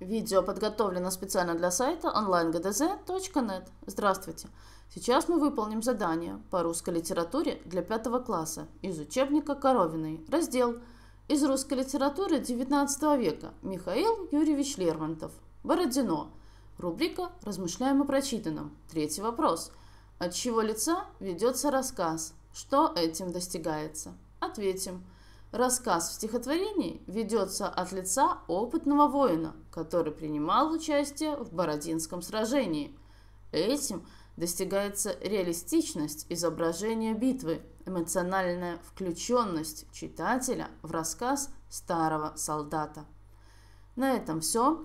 Видео подготовлено специально для сайта onlinegdz.net. Здравствуйте! Сейчас мы выполним задание по русской литературе для пятого класса из учебника Коровиной, раздел «Из русской литературы XIX века» Михаил Юрьевич Лермонтов, Бородино, рубрика «Размышляем о прочитанном». Третий вопрос. От чего лица ведется рассказ? Что этим достигается? Ответим – Рассказ в стихотворении ведется от лица опытного воина, который принимал участие в Бородинском сражении. Этим достигается реалистичность изображения битвы, эмоциональная включенность читателя в рассказ старого солдата. На этом все.